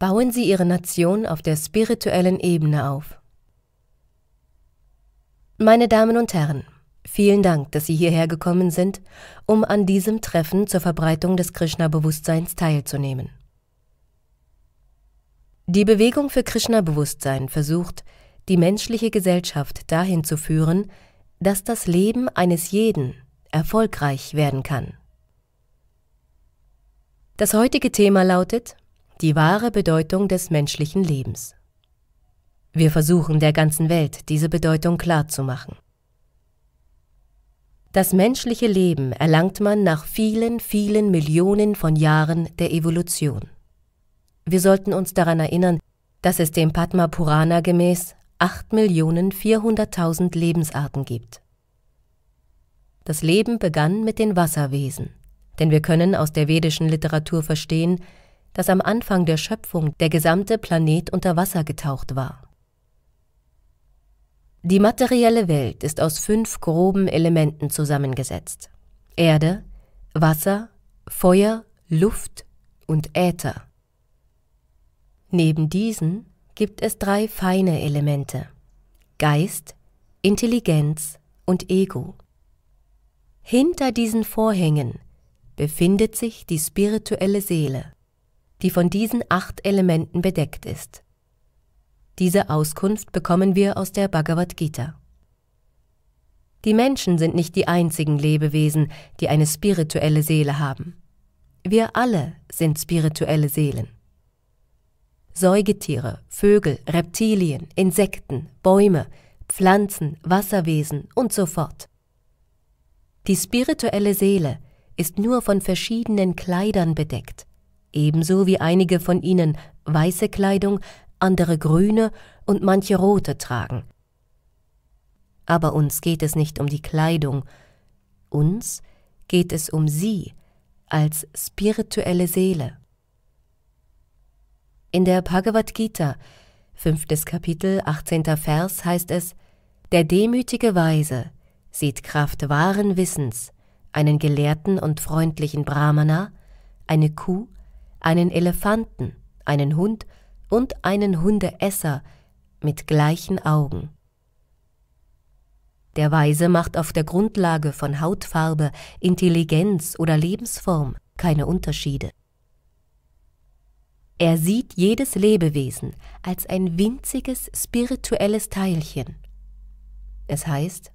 bauen sie ihre Nation auf der spirituellen Ebene auf. Meine Damen und Herren, vielen Dank, dass Sie hierher gekommen sind, um an diesem Treffen zur Verbreitung des Krishna-Bewusstseins teilzunehmen. Die Bewegung für Krishna-Bewusstsein versucht, die menschliche Gesellschaft dahin zu führen, dass das Leben eines jeden erfolgreich werden kann. Das heutige Thema lautet die wahre Bedeutung des menschlichen Lebens. Wir versuchen der ganzen Welt diese Bedeutung klarzumachen. Das menschliche Leben erlangt man nach vielen, vielen Millionen von Jahren der Evolution. Wir sollten uns daran erinnern, dass es dem Padma Purana gemäß 8.400.000 Lebensarten gibt. Das Leben begann mit den Wasserwesen, denn wir können aus der vedischen Literatur verstehen, dass am Anfang der Schöpfung der gesamte Planet unter Wasser getaucht war. Die materielle Welt ist aus fünf groben Elementen zusammengesetzt. Erde, Wasser, Feuer, Luft und Äther. Neben diesen gibt es drei feine Elemente Geist, Intelligenz und Ego. Hinter diesen Vorhängen befindet sich die spirituelle Seele die von diesen acht Elementen bedeckt ist. Diese Auskunft bekommen wir aus der Bhagavad Gita. Die Menschen sind nicht die einzigen Lebewesen, die eine spirituelle Seele haben. Wir alle sind spirituelle Seelen. Säugetiere, Vögel, Reptilien, Insekten, Bäume, Pflanzen, Wasserwesen und so fort. Die spirituelle Seele ist nur von verschiedenen Kleidern bedeckt, ebenso wie einige von ihnen weiße Kleidung, andere grüne und manche rote tragen. Aber uns geht es nicht um die Kleidung, uns geht es um sie als spirituelle Seele. In der Bhagavad Gita, fünftes Kapitel, 18. Vers heißt es, der demütige Weise sieht Kraft wahren Wissens einen gelehrten und freundlichen Brahmana, eine Kuh, einen Elefanten, einen Hund und einen Hundeesser mit gleichen Augen. Der Weise macht auf der Grundlage von Hautfarbe, Intelligenz oder Lebensform keine Unterschiede. Er sieht jedes Lebewesen als ein winziges spirituelles Teilchen. Es heißt,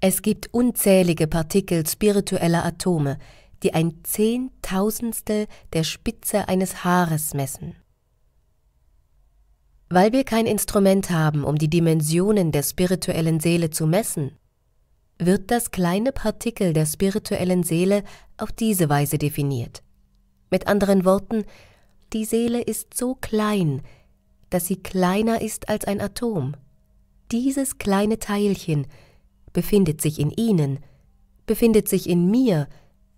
es gibt unzählige Partikel spiritueller Atome, die ein Zehntausendstel der Spitze eines Haares messen. Weil wir kein Instrument haben, um die Dimensionen der spirituellen Seele zu messen, wird das kleine Partikel der spirituellen Seele auf diese Weise definiert. Mit anderen Worten, die Seele ist so klein, dass sie kleiner ist als ein Atom. Dieses kleine Teilchen befindet sich in Ihnen, befindet sich in mir,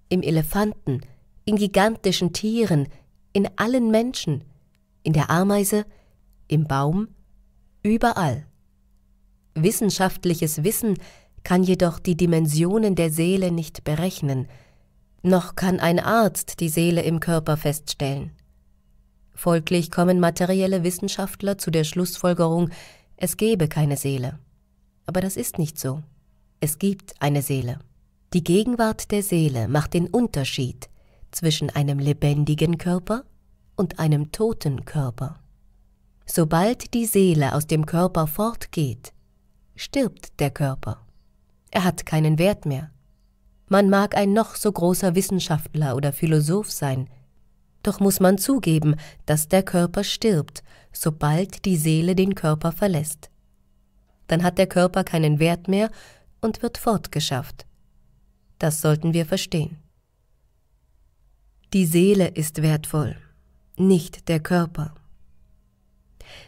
im Elefanten, in gigantischen Tieren, in allen Menschen, in der Ameise, im Baum, überall. Wissenschaftliches Wissen kann jedoch die Dimensionen der Seele nicht berechnen, noch kann ein Arzt die Seele im Körper feststellen. Folglich kommen materielle Wissenschaftler zu der Schlussfolgerung, es gebe keine Seele. Aber das ist nicht so. Es gibt eine Seele. Die Gegenwart der Seele macht den Unterschied zwischen einem lebendigen Körper und einem toten Körper. Sobald die Seele aus dem Körper fortgeht, stirbt der Körper. Er hat keinen Wert mehr. Man mag ein noch so großer Wissenschaftler oder Philosoph sein, doch muss man zugeben, dass der Körper stirbt, sobald die Seele den Körper verlässt. Dann hat der Körper keinen Wert mehr und wird fortgeschafft. Das sollten wir verstehen. Die Seele ist wertvoll, nicht der Körper.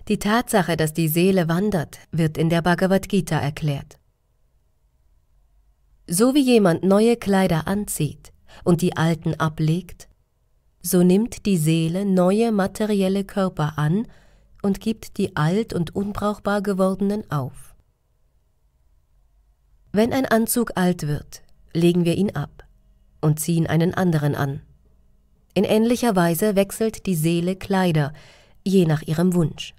Die Tatsache, dass die Seele wandert, wird in der Bhagavad Gita erklärt. So wie jemand neue Kleider anzieht und die alten ablegt, so nimmt die Seele neue materielle Körper an und gibt die alt und unbrauchbar gewordenen auf. Wenn ein Anzug alt wird, legen wir ihn ab und ziehen einen anderen an. In ähnlicher Weise wechselt die Seele Kleider, je nach ihrem Wunsch.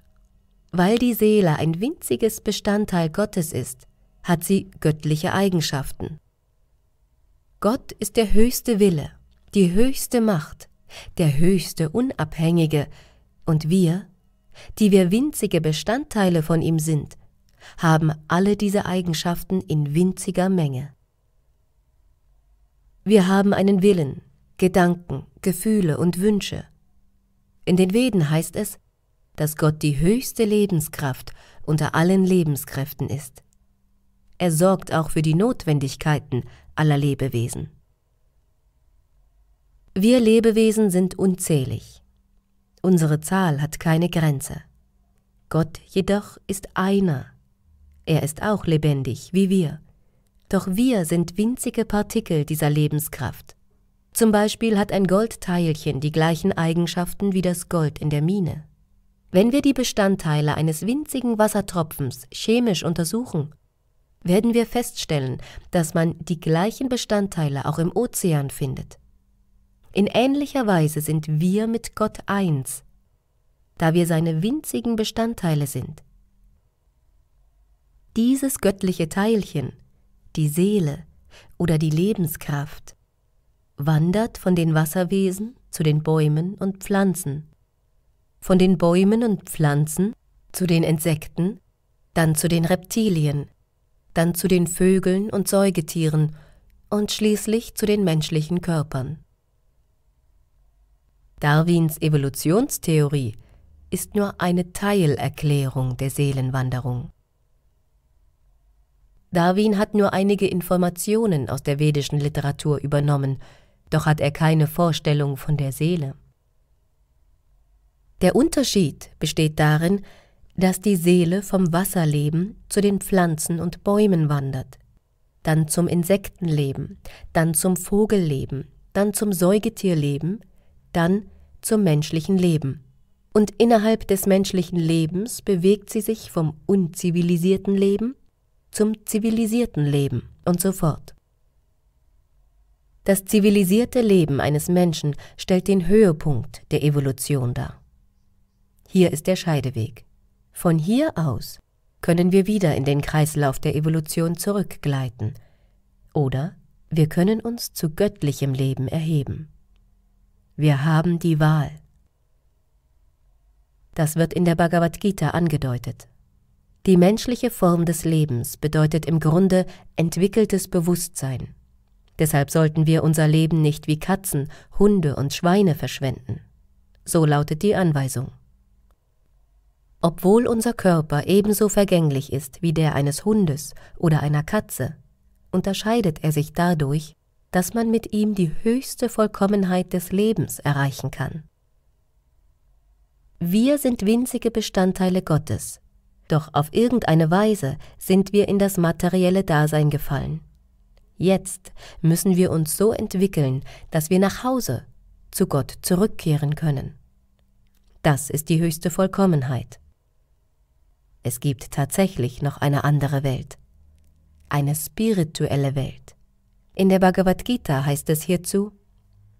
Weil die Seele ein winziges Bestandteil Gottes ist, hat sie göttliche Eigenschaften. Gott ist der höchste Wille, die höchste Macht, der höchste Unabhängige, und wir, die wir winzige Bestandteile von ihm sind, haben alle diese Eigenschaften in winziger Menge. Wir haben einen Willen, Gedanken, Gefühle und Wünsche. In den Veden heißt es, dass Gott die höchste Lebenskraft unter allen Lebenskräften ist. Er sorgt auch für die Notwendigkeiten aller Lebewesen. Wir Lebewesen sind unzählig. Unsere Zahl hat keine Grenze. Gott jedoch ist einer. Er ist auch lebendig wie wir doch wir sind winzige Partikel dieser Lebenskraft. Zum Beispiel hat ein Goldteilchen die gleichen Eigenschaften wie das Gold in der Mine. Wenn wir die Bestandteile eines winzigen Wassertropfens chemisch untersuchen, werden wir feststellen, dass man die gleichen Bestandteile auch im Ozean findet. In ähnlicher Weise sind wir mit Gott eins, da wir seine winzigen Bestandteile sind. Dieses göttliche Teilchen die Seele oder die Lebenskraft, wandert von den Wasserwesen zu den Bäumen und Pflanzen, von den Bäumen und Pflanzen zu den Insekten, dann zu den Reptilien, dann zu den Vögeln und Säugetieren und schließlich zu den menschlichen Körpern. Darwins Evolutionstheorie ist nur eine Teilerklärung der Seelenwanderung. Darwin hat nur einige Informationen aus der vedischen Literatur übernommen, doch hat er keine Vorstellung von der Seele. Der Unterschied besteht darin, dass die Seele vom Wasserleben zu den Pflanzen und Bäumen wandert, dann zum Insektenleben, dann zum Vogelleben, dann zum Säugetierleben, dann zum menschlichen Leben. Und innerhalb des menschlichen Lebens bewegt sie sich vom unzivilisierten Leben zum zivilisierten Leben und so fort. Das zivilisierte Leben eines Menschen stellt den Höhepunkt der Evolution dar. Hier ist der Scheideweg. Von hier aus können wir wieder in den Kreislauf der Evolution zurückgleiten oder wir können uns zu göttlichem Leben erheben. Wir haben die Wahl. Das wird in der Bhagavad Gita angedeutet. Die menschliche Form des Lebens bedeutet im Grunde entwickeltes Bewusstsein. Deshalb sollten wir unser Leben nicht wie Katzen, Hunde und Schweine verschwenden. So lautet die Anweisung. Obwohl unser Körper ebenso vergänglich ist wie der eines Hundes oder einer Katze, unterscheidet er sich dadurch, dass man mit ihm die höchste Vollkommenheit des Lebens erreichen kann. Wir sind winzige Bestandteile Gottes, doch auf irgendeine Weise sind wir in das materielle Dasein gefallen. Jetzt müssen wir uns so entwickeln, dass wir nach Hause, zu Gott zurückkehren können. Das ist die höchste Vollkommenheit. Es gibt tatsächlich noch eine andere Welt, eine spirituelle Welt. In der Bhagavad Gita heißt es hierzu,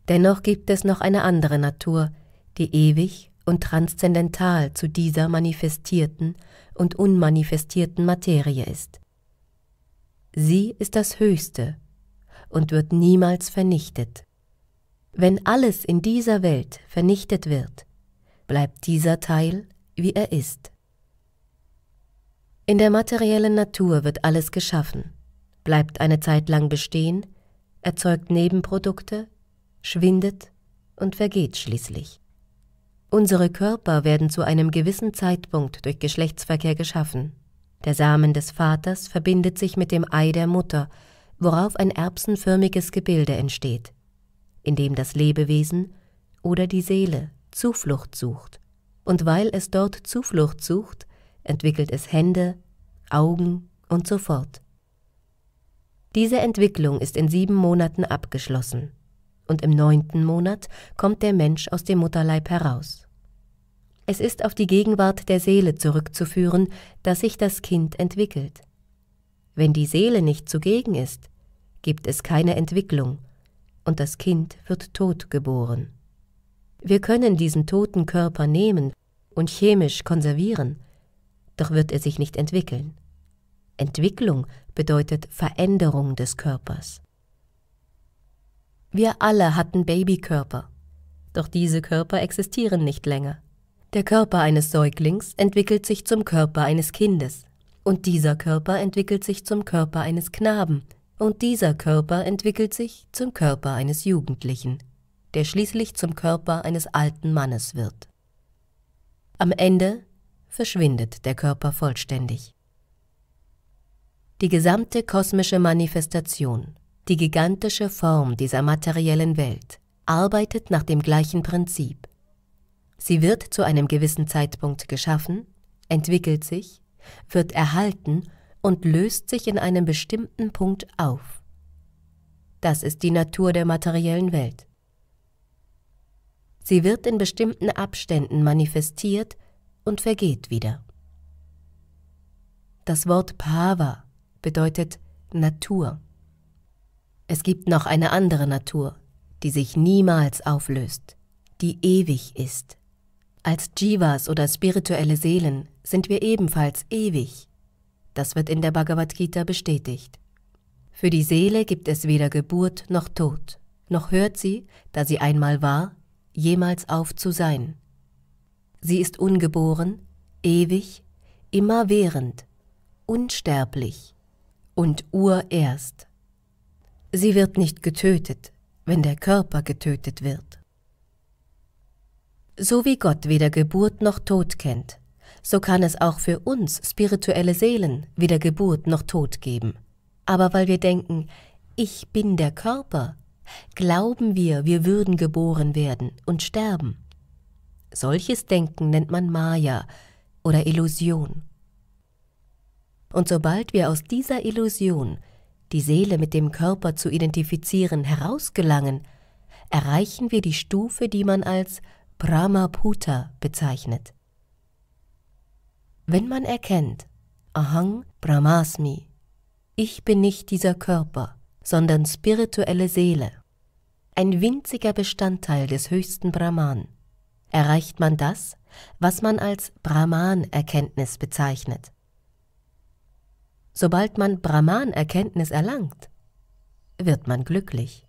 Dennoch gibt es noch eine andere Natur, die ewig und transzendental zu dieser manifestierten und unmanifestierten Materie ist. Sie ist das Höchste und wird niemals vernichtet. Wenn alles in dieser Welt vernichtet wird, bleibt dieser Teil, wie er ist. In der materiellen Natur wird alles geschaffen, bleibt eine Zeit lang bestehen, erzeugt Nebenprodukte, schwindet und vergeht schließlich. Unsere Körper werden zu einem gewissen Zeitpunkt durch Geschlechtsverkehr geschaffen. Der Samen des Vaters verbindet sich mit dem Ei der Mutter, worauf ein erbsenförmiges Gebilde entsteht, in dem das Lebewesen oder die Seele Zuflucht sucht. Und weil es dort Zuflucht sucht, entwickelt es Hände, Augen und so fort. Diese Entwicklung ist in sieben Monaten abgeschlossen und im neunten Monat kommt der Mensch aus dem Mutterleib heraus. Es ist auf die Gegenwart der Seele zurückzuführen, dass sich das Kind entwickelt. Wenn die Seele nicht zugegen ist, gibt es keine Entwicklung und das Kind wird tot geboren. Wir können diesen toten Körper nehmen und chemisch konservieren, doch wird er sich nicht entwickeln. Entwicklung bedeutet Veränderung des Körpers. Wir alle hatten Babykörper. Doch diese Körper existieren nicht länger. Der Körper eines Säuglings entwickelt sich zum Körper eines Kindes. Und dieser Körper entwickelt sich zum Körper eines Knaben. Und dieser Körper entwickelt sich zum Körper eines Jugendlichen, der schließlich zum Körper eines alten Mannes wird. Am Ende verschwindet der Körper vollständig. Die gesamte kosmische Manifestation die gigantische Form dieser materiellen Welt arbeitet nach dem gleichen Prinzip. Sie wird zu einem gewissen Zeitpunkt geschaffen, entwickelt sich, wird erhalten und löst sich in einem bestimmten Punkt auf. Das ist die Natur der materiellen Welt. Sie wird in bestimmten Abständen manifestiert und vergeht wieder. Das Wort Pava bedeutet Natur. Es gibt noch eine andere Natur, die sich niemals auflöst, die ewig ist. Als Jivas oder spirituelle Seelen sind wir ebenfalls ewig. Das wird in der Bhagavad Gita bestätigt. Für die Seele gibt es weder Geburt noch Tod, noch hört sie, da sie einmal war, jemals auf zu sein. Sie ist ungeboren, ewig, immerwährend, unsterblich und urerst. Sie wird nicht getötet, wenn der Körper getötet wird. So wie Gott weder Geburt noch Tod kennt, so kann es auch für uns spirituelle Seelen weder Geburt noch Tod geben. Aber weil wir denken, ich bin der Körper, glauben wir, wir würden geboren werden und sterben. Solches Denken nennt man Maya oder Illusion. Und sobald wir aus dieser Illusion die Seele mit dem Körper zu identifizieren, herausgelangen, erreichen wir die Stufe, die man als Brahmaputta bezeichnet. Wenn man erkennt, Ahang Brahmasmi, ich bin nicht dieser Körper, sondern spirituelle Seele, ein winziger Bestandteil des höchsten Brahman, erreicht man das, was man als Brahman-Erkenntnis bezeichnet. Sobald man Brahman-Erkenntnis erlangt, wird man glücklich.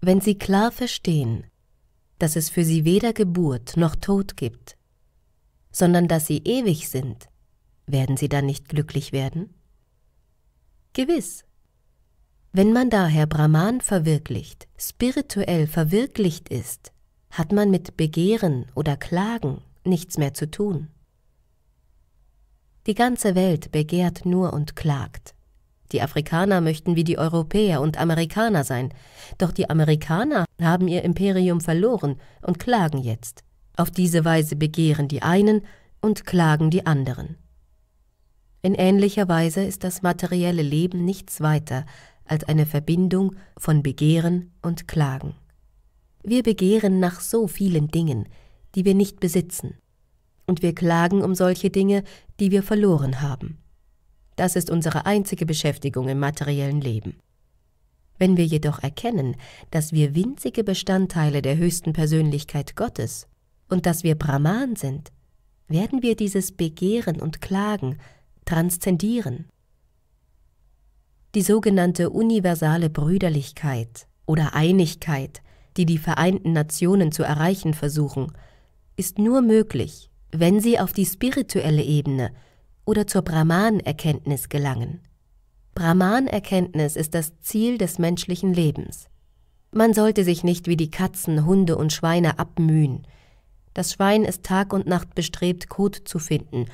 Wenn Sie klar verstehen, dass es für Sie weder Geburt noch Tod gibt, sondern dass Sie ewig sind, werden Sie dann nicht glücklich werden? Gewiss. Wenn man daher Brahman verwirklicht, spirituell verwirklicht ist, hat man mit Begehren oder Klagen nichts mehr zu tun. Die ganze Welt begehrt nur und klagt. Die Afrikaner möchten wie die Europäer und Amerikaner sein, doch die Amerikaner haben ihr Imperium verloren und klagen jetzt. Auf diese Weise begehren die einen und klagen die anderen. In ähnlicher Weise ist das materielle Leben nichts weiter als eine Verbindung von Begehren und Klagen. Wir begehren nach so vielen Dingen, die wir nicht besitzen, und wir klagen um solche Dinge, die wir verloren haben. Das ist unsere einzige Beschäftigung im materiellen Leben. Wenn wir jedoch erkennen, dass wir winzige Bestandteile der höchsten Persönlichkeit Gottes und dass wir Brahman sind, werden wir dieses Begehren und Klagen transzendieren. Die sogenannte universale Brüderlichkeit oder Einigkeit, die die Vereinten Nationen zu erreichen versuchen, ist nur möglich, wenn sie auf die spirituelle Ebene oder zur Brahman-Erkenntnis gelangen. Brahman-Erkenntnis ist das Ziel des menschlichen Lebens. Man sollte sich nicht wie die Katzen, Hunde und Schweine abmühen. Das Schwein ist Tag und Nacht bestrebt, Kot zu finden,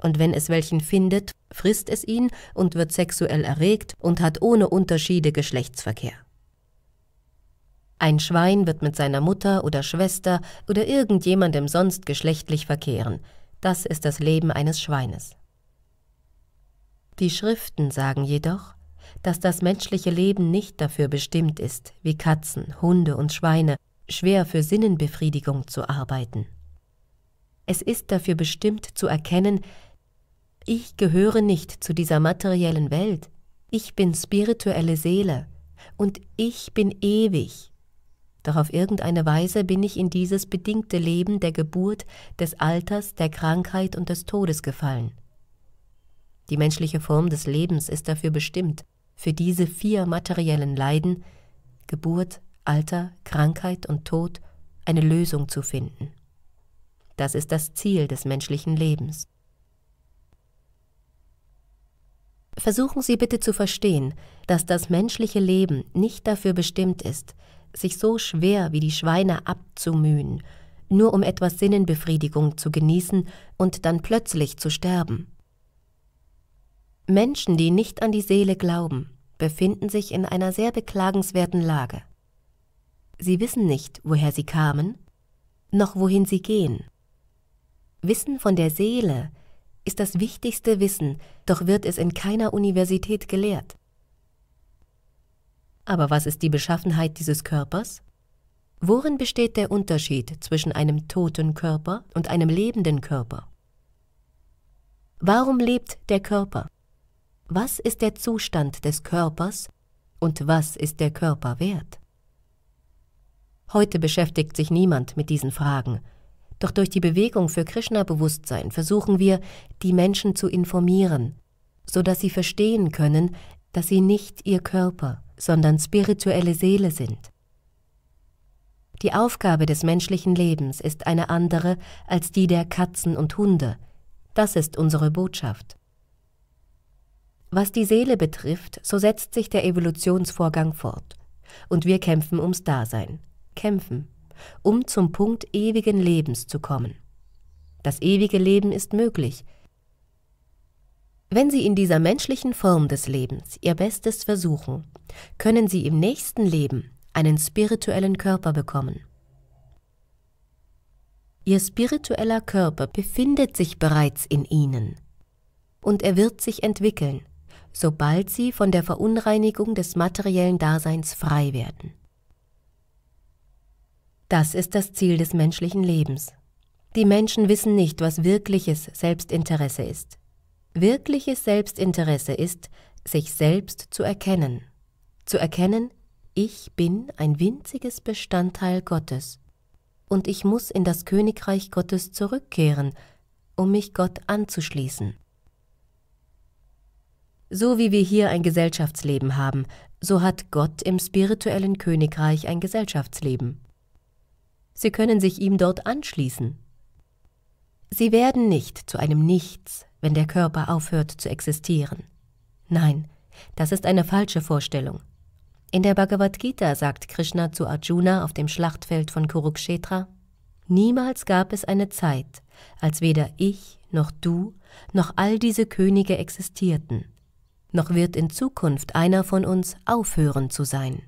und wenn es welchen findet, frisst es ihn und wird sexuell erregt und hat ohne Unterschiede Geschlechtsverkehr. Ein Schwein wird mit seiner Mutter oder Schwester oder irgendjemandem sonst geschlechtlich verkehren. Das ist das Leben eines Schweines. Die Schriften sagen jedoch, dass das menschliche Leben nicht dafür bestimmt ist, wie Katzen, Hunde und Schweine, schwer für Sinnenbefriedigung zu arbeiten. Es ist dafür bestimmt zu erkennen, ich gehöre nicht zu dieser materiellen Welt, ich bin spirituelle Seele und ich bin ewig doch auf irgendeine Weise bin ich in dieses bedingte Leben der Geburt, des Alters, der Krankheit und des Todes gefallen. Die menschliche Form des Lebens ist dafür bestimmt, für diese vier materiellen Leiden Geburt, Alter, Krankheit und Tod eine Lösung zu finden. Das ist das Ziel des menschlichen Lebens. Versuchen Sie bitte zu verstehen, dass das menschliche Leben nicht dafür bestimmt ist, sich so schwer wie die Schweine abzumühen, nur um etwas Sinnenbefriedigung zu genießen und dann plötzlich zu sterben. Menschen, die nicht an die Seele glauben, befinden sich in einer sehr beklagenswerten Lage. Sie wissen nicht, woher sie kamen, noch wohin sie gehen. Wissen von der Seele ist das wichtigste Wissen, doch wird es in keiner Universität gelehrt. Aber was ist die Beschaffenheit dieses Körpers? Worin besteht der Unterschied zwischen einem toten Körper und einem lebenden Körper? Warum lebt der Körper? Was ist der Zustand des Körpers und was ist der Körper wert? Heute beschäftigt sich niemand mit diesen Fragen, doch durch die Bewegung für Krishna-Bewusstsein versuchen wir, die Menschen zu informieren, sodass sie verstehen können, dass sie nicht ihr Körper, sondern spirituelle Seele sind. Die Aufgabe des menschlichen Lebens ist eine andere als die der Katzen und Hunde. Das ist unsere Botschaft. Was die Seele betrifft, so setzt sich der Evolutionsvorgang fort. Und wir kämpfen ums Dasein. Kämpfen. Um zum Punkt ewigen Lebens zu kommen. Das ewige Leben ist möglich, wenn Sie in dieser menschlichen Form des Lebens Ihr Bestes versuchen, können Sie im nächsten Leben einen spirituellen Körper bekommen. Ihr spiritueller Körper befindet sich bereits in Ihnen und er wird sich entwickeln, sobald Sie von der Verunreinigung des materiellen Daseins frei werden. Das ist das Ziel des menschlichen Lebens. Die Menschen wissen nicht, was wirkliches Selbstinteresse ist. Wirkliches Selbstinteresse ist, sich selbst zu erkennen. Zu erkennen, ich bin ein winziges Bestandteil Gottes und ich muss in das Königreich Gottes zurückkehren, um mich Gott anzuschließen. So wie wir hier ein Gesellschaftsleben haben, so hat Gott im spirituellen Königreich ein Gesellschaftsleben. Sie können sich ihm dort anschließen. Sie werden nicht zu einem Nichts, wenn der Körper aufhört zu existieren. Nein, das ist eine falsche Vorstellung. In der Bhagavad Gita sagt Krishna zu Arjuna auf dem Schlachtfeld von Kurukshetra, Niemals gab es eine Zeit, als weder ich noch du noch all diese Könige existierten, noch wird in Zukunft einer von uns aufhören zu sein.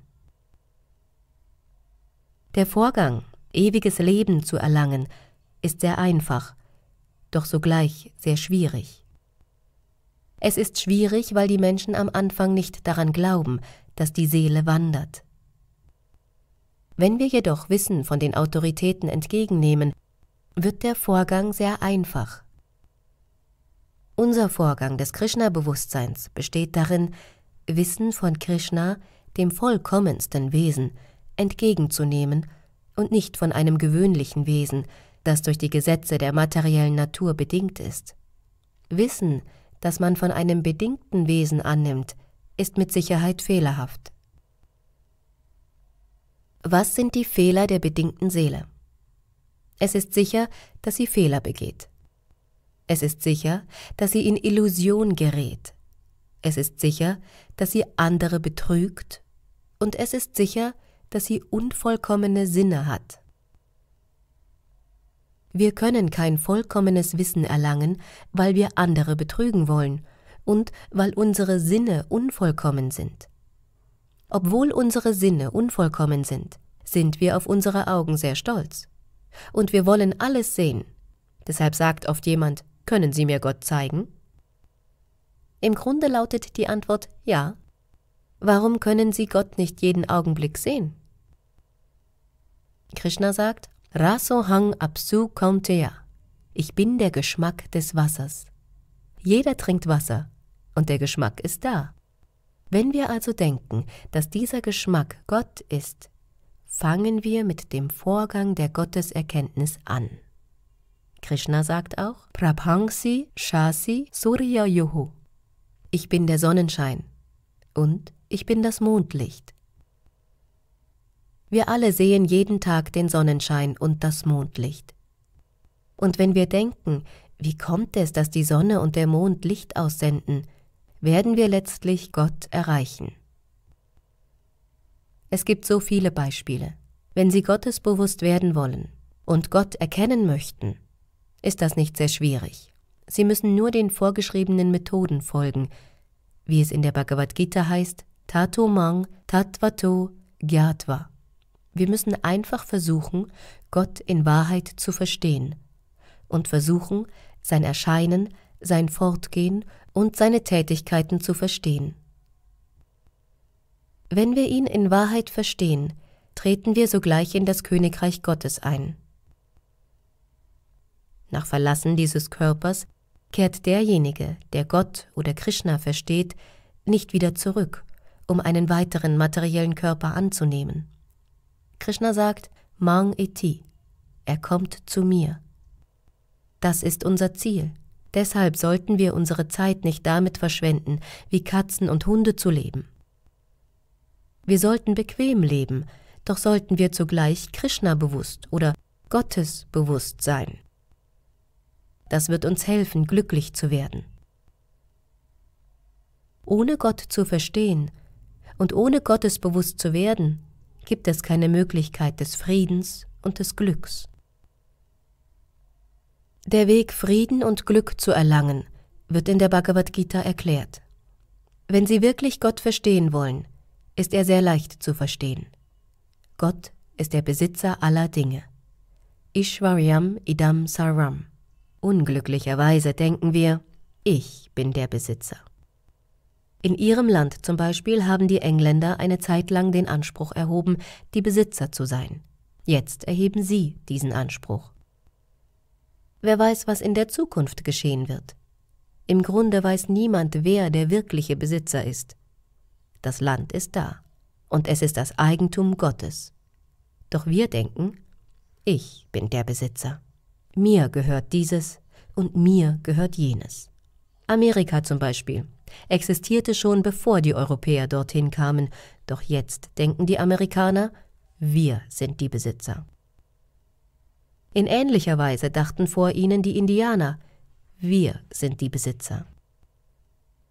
Der Vorgang, ewiges Leben zu erlangen, ist sehr einfach doch sogleich sehr schwierig. Es ist schwierig, weil die Menschen am Anfang nicht daran glauben, dass die Seele wandert. Wenn wir jedoch Wissen von den Autoritäten entgegennehmen, wird der Vorgang sehr einfach. Unser Vorgang des Krishna-Bewusstseins besteht darin, Wissen von Krishna, dem vollkommensten Wesen, entgegenzunehmen und nicht von einem gewöhnlichen Wesen, das durch die Gesetze der materiellen Natur bedingt ist. Wissen, das man von einem bedingten Wesen annimmt, ist mit Sicherheit fehlerhaft. Was sind die Fehler der bedingten Seele? Es ist sicher, dass sie Fehler begeht. Es ist sicher, dass sie in Illusion gerät. Es ist sicher, dass sie andere betrügt. Und es ist sicher, dass sie unvollkommene Sinne hat. Wir können kein vollkommenes Wissen erlangen, weil wir andere betrügen wollen und weil unsere Sinne unvollkommen sind. Obwohl unsere Sinne unvollkommen sind, sind wir auf unsere Augen sehr stolz. Und wir wollen alles sehen. Deshalb sagt oft jemand, können Sie mir Gott zeigen? Im Grunde lautet die Antwort ja. Warum können Sie Gott nicht jeden Augenblick sehen? Krishna sagt, Raso hang apsu kauntea. Ich bin der Geschmack des Wassers. Jeder trinkt Wasser und der Geschmack ist da. Wenn wir also denken, dass dieser Geschmack Gott ist, fangen wir mit dem Vorgang der Gotteserkenntnis an. Krishna sagt auch Prabhansi Shasi Surya Yuhu. Ich bin der Sonnenschein und ich bin das Mondlicht. Wir alle sehen jeden Tag den Sonnenschein und das Mondlicht. Und wenn wir denken, wie kommt es, dass die Sonne und der Mond Licht aussenden, werden wir letztlich Gott erreichen. Es gibt so viele Beispiele. Wenn Sie Gottesbewusst werden wollen und Gott erkennen möchten, ist das nicht sehr schwierig. Sie müssen nur den vorgeschriebenen Methoden folgen, wie es in der Bhagavad Gita heißt, Tato Mang, Tatvato, Gyatva. Wir müssen einfach versuchen, Gott in Wahrheit zu verstehen und versuchen, sein Erscheinen, sein Fortgehen und seine Tätigkeiten zu verstehen. Wenn wir ihn in Wahrheit verstehen, treten wir sogleich in das Königreich Gottes ein. Nach Verlassen dieses Körpers kehrt derjenige, der Gott oder Krishna versteht, nicht wieder zurück, um einen weiteren materiellen Körper anzunehmen. Krishna sagt Mang Iti, er kommt zu mir. Das ist unser Ziel. Deshalb sollten wir unsere Zeit nicht damit verschwenden, wie Katzen und Hunde zu leben. Wir sollten bequem leben, doch sollten wir zugleich Krishna bewusst oder Gottes bewusst sein. Das wird uns helfen, glücklich zu werden. Ohne Gott zu verstehen und ohne Gottes bewusst zu werden, gibt es keine Möglichkeit des Friedens und des Glücks. Der Weg, Frieden und Glück zu erlangen, wird in der Bhagavad Gita erklärt. Wenn Sie wirklich Gott verstehen wollen, ist er sehr leicht zu verstehen. Gott ist der Besitzer aller Dinge. Ishwaryam idam Saram. Unglücklicherweise denken wir, ich bin der Besitzer. In ihrem Land zum Beispiel haben die Engländer eine Zeit lang den Anspruch erhoben, die Besitzer zu sein. Jetzt erheben sie diesen Anspruch. Wer weiß, was in der Zukunft geschehen wird. Im Grunde weiß niemand, wer der wirkliche Besitzer ist. Das Land ist da und es ist das Eigentum Gottes. Doch wir denken, ich bin der Besitzer. Mir gehört dieses und mir gehört jenes. Amerika zum Beispiel existierte schon bevor die Europäer dorthin kamen, doch jetzt denken die Amerikaner, wir sind die Besitzer. In ähnlicher Weise dachten vor ihnen die Indianer, wir sind die Besitzer.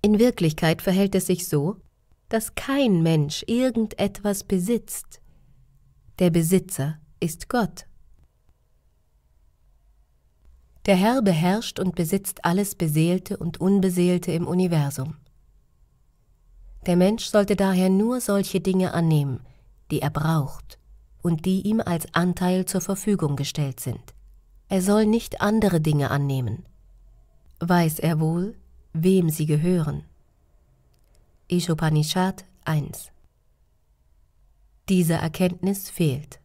In Wirklichkeit verhält es sich so, dass kein Mensch irgendetwas besitzt. Der Besitzer ist Gott. Der Herr beherrscht und besitzt alles Beseelte und Unbeseelte im Universum. Der Mensch sollte daher nur solche Dinge annehmen, die er braucht und die ihm als Anteil zur Verfügung gestellt sind. Er soll nicht andere Dinge annehmen. Weiß er wohl, wem sie gehören. Ishopanishad 1 Diese Erkenntnis fehlt.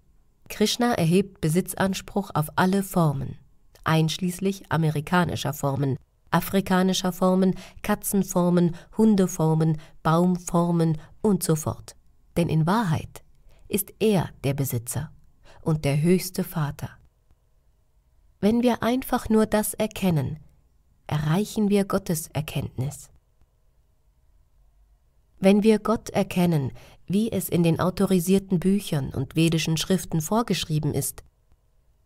Krishna erhebt Besitzanspruch auf alle Formen einschließlich amerikanischer Formen, afrikanischer Formen, Katzenformen, Hundeformen, Baumformen und so fort. Denn in Wahrheit ist er der Besitzer und der höchste Vater. Wenn wir einfach nur das erkennen, erreichen wir Gottes Erkenntnis. Wenn wir Gott erkennen, wie es in den autorisierten Büchern und vedischen Schriften vorgeschrieben ist,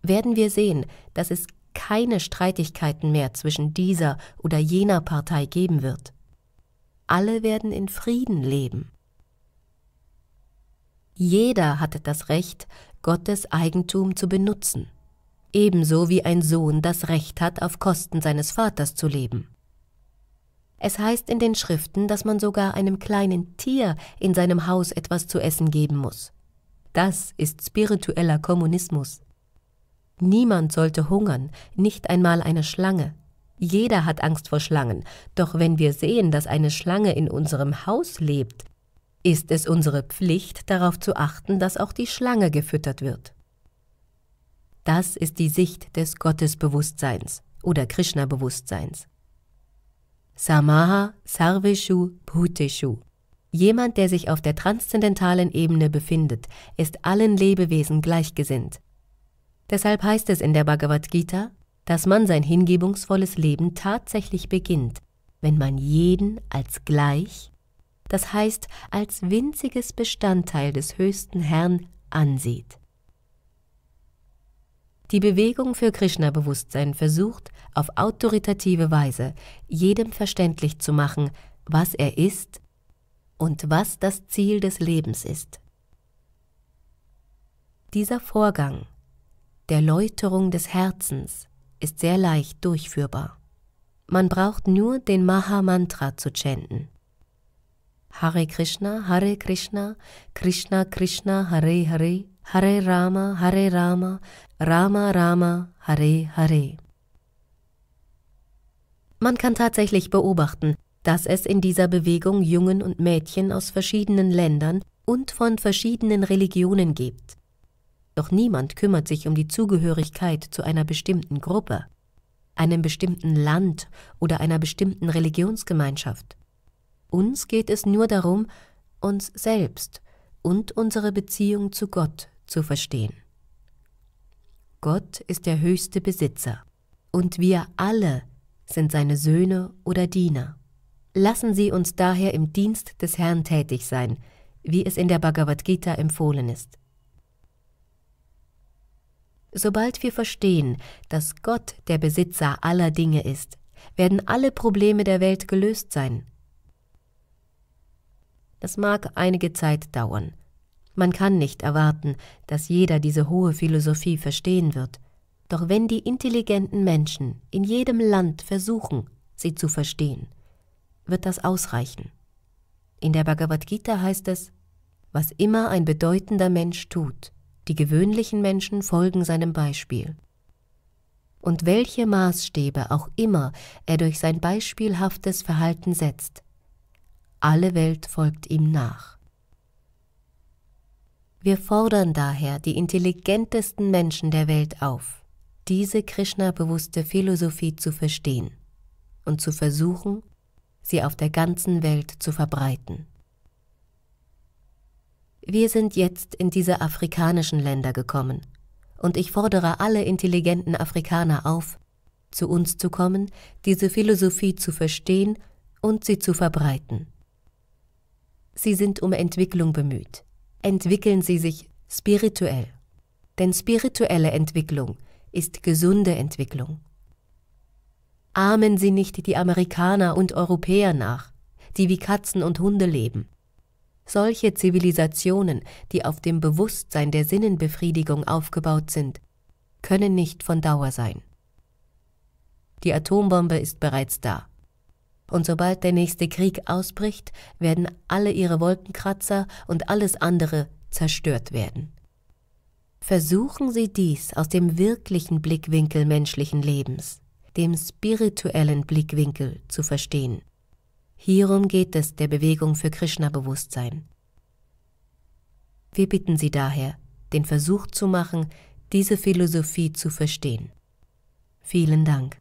werden wir sehen, dass es keine Streitigkeiten mehr zwischen dieser oder jener Partei geben wird. Alle werden in Frieden leben. Jeder hatte das Recht, Gottes Eigentum zu benutzen, ebenso wie ein Sohn das Recht hat, auf Kosten seines Vaters zu leben. Es heißt in den Schriften, dass man sogar einem kleinen Tier in seinem Haus etwas zu essen geben muss. Das ist spiritueller Kommunismus. Niemand sollte hungern, nicht einmal eine Schlange. Jeder hat Angst vor Schlangen, doch wenn wir sehen, dass eine Schlange in unserem Haus lebt, ist es unsere Pflicht, darauf zu achten, dass auch die Schlange gefüttert wird. Das ist die Sicht des Gottesbewusstseins oder Krishna-Bewusstseins. Samaha Sarveshu Bhuteshu. Jemand, der sich auf der transzendentalen Ebene befindet, ist allen Lebewesen gleichgesinnt. Deshalb heißt es in der Bhagavad Gita, dass man sein hingebungsvolles Leben tatsächlich beginnt, wenn man jeden als gleich, das heißt als winziges Bestandteil des höchsten Herrn ansieht. Die Bewegung für Krishna-Bewusstsein versucht, auf autoritative Weise jedem verständlich zu machen, was er ist und was das Ziel des Lebens ist. Dieser Vorgang der Läuterung des Herzens ist sehr leicht durchführbar. Man braucht nur den Maha-Mantra zu chanten. Hare Krishna, Hare Krishna, Krishna Krishna, Hare Hare, Hare Rama, Hare Rama, Rama Rama, Hare Hare. Man kann tatsächlich beobachten, dass es in dieser Bewegung Jungen und Mädchen aus verschiedenen Ländern und von verschiedenen Religionen gibt doch niemand kümmert sich um die Zugehörigkeit zu einer bestimmten Gruppe, einem bestimmten Land oder einer bestimmten Religionsgemeinschaft. Uns geht es nur darum, uns selbst und unsere Beziehung zu Gott zu verstehen. Gott ist der höchste Besitzer und wir alle sind seine Söhne oder Diener. Lassen Sie uns daher im Dienst des Herrn tätig sein, wie es in der Bhagavad Gita empfohlen ist. Sobald wir verstehen, dass Gott der Besitzer aller Dinge ist, werden alle Probleme der Welt gelöst sein. Das mag einige Zeit dauern. Man kann nicht erwarten, dass jeder diese hohe Philosophie verstehen wird. Doch wenn die intelligenten Menschen in jedem Land versuchen, sie zu verstehen, wird das ausreichen. In der Bhagavad Gita heißt es, was immer ein bedeutender Mensch tut, die gewöhnlichen Menschen folgen seinem Beispiel. Und welche Maßstäbe auch immer er durch sein beispielhaftes Verhalten setzt, alle Welt folgt ihm nach. Wir fordern daher die intelligentesten Menschen der Welt auf, diese Krishna-bewusste Philosophie zu verstehen und zu versuchen, sie auf der ganzen Welt zu verbreiten. Wir sind jetzt in diese afrikanischen Länder gekommen, und ich fordere alle intelligenten Afrikaner auf, zu uns zu kommen, diese Philosophie zu verstehen und sie zu verbreiten. Sie sind um Entwicklung bemüht. Entwickeln Sie sich spirituell. Denn spirituelle Entwicklung ist gesunde Entwicklung. Ahmen Sie nicht die Amerikaner und Europäer nach, die wie Katzen und Hunde leben. Solche Zivilisationen, die auf dem Bewusstsein der Sinnenbefriedigung aufgebaut sind, können nicht von Dauer sein. Die Atombombe ist bereits da. Und sobald der nächste Krieg ausbricht, werden alle ihre Wolkenkratzer und alles andere zerstört werden. Versuchen Sie dies aus dem wirklichen Blickwinkel menschlichen Lebens, dem spirituellen Blickwinkel zu verstehen. Hierum geht es der Bewegung für Krishna-Bewusstsein. Wir bitten Sie daher, den Versuch zu machen, diese Philosophie zu verstehen. Vielen Dank.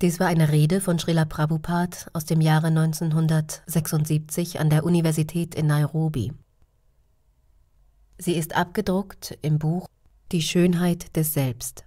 Dies war eine Rede von Srila Prabhupada aus dem Jahre 1976 an der Universität in Nairobi. Sie ist abgedruckt im Buch Die Schönheit des Selbst